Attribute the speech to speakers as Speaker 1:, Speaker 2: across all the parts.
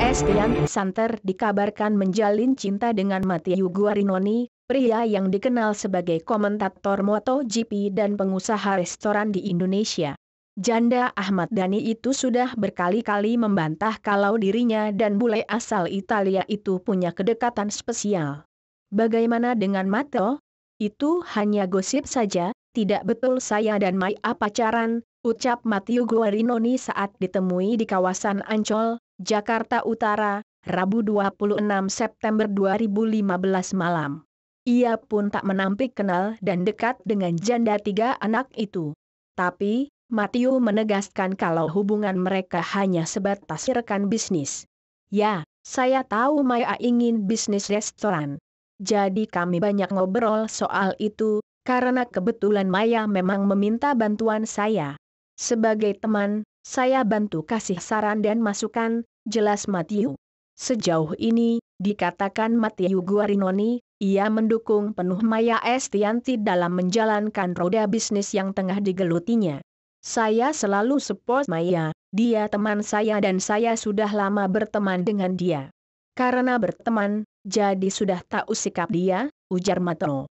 Speaker 1: AS Tian Santer dikabarkan menjalin cinta dengan Matthew Guarinoni, pria yang dikenal sebagai komentator MotoGP dan pengusaha restoran di Indonesia. Janda Ahmad Dhani itu sudah berkali-kali membantah kalau dirinya dan bule asal Italia itu punya kedekatan spesial. Bagaimana dengan Matteo? Itu hanya gosip saja, tidak betul saya dan Maya pacaran, ucap Matthew Guarinoni saat ditemui di kawasan Ancol, Jakarta Utara, Rabu 26 September 2015 malam. Ia pun tak menampik kenal dan dekat dengan janda tiga anak itu. Tapi, Matthew menegaskan kalau hubungan mereka hanya sebatas rekan bisnis. Ya, saya tahu Maya ingin bisnis restoran. Jadi kami banyak ngobrol soal itu, karena kebetulan Maya memang meminta bantuan saya. Sebagai teman, saya bantu kasih saran dan masukan, jelas Matthew. Sejauh ini, dikatakan Matthew Guarinoni, ia mendukung penuh Maya Estianti dalam menjalankan roda bisnis yang tengah digelutinya. Saya selalu support Maya, dia teman saya dan saya sudah lama berteman dengan dia. Karena berteman, jadi sudah tahu sikap dia, ujar Mateo.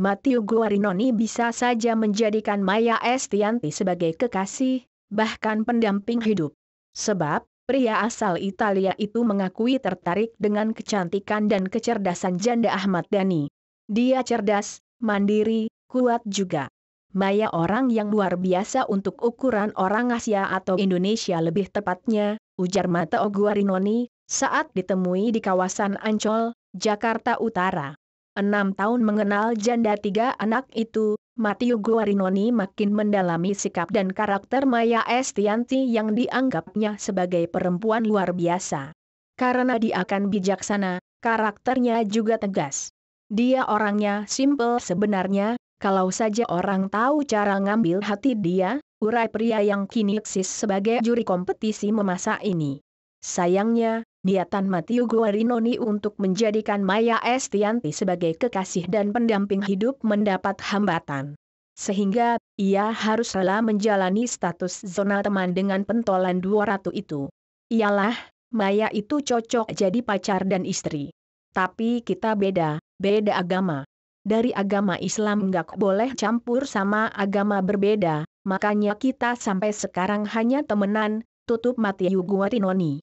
Speaker 1: Matthew Guarinoni bisa saja menjadikan Maya Estianti sebagai kekasih, bahkan pendamping hidup. Sebab, pria asal Italia itu mengakui tertarik dengan kecantikan dan kecerdasan janda Ahmad Dhani. Dia cerdas, mandiri, kuat juga. Maya orang yang luar biasa untuk ukuran orang Asia atau Indonesia lebih tepatnya, ujar Matteo Guarinoni, saat ditemui di kawasan Ancol, Jakarta Utara enam tahun mengenal janda tiga anak itu, Matiu Guarinoni makin mendalami sikap dan karakter Maya Estianti yang dianggapnya sebagai perempuan luar biasa. Karena dia akan bijaksana, karakternya juga tegas. Dia orangnya simple sebenarnya, kalau saja orang tahu cara ngambil hati dia, urai pria yang kini eksis sebagai juri kompetisi memasak ini. Sayangnya, niatan Matiu Guarinoni untuk menjadikan Maya Estianti sebagai kekasih dan pendamping hidup mendapat hambatan. Sehingga, ia harus rela menjalani status zona teman dengan pentolan dua ratu itu. Ialah, Maya itu cocok jadi pacar dan istri. Tapi kita beda, beda agama. Dari agama Islam nggak boleh campur sama agama berbeda, makanya kita sampai sekarang hanya temenan, tutup Matiu Guarinoni.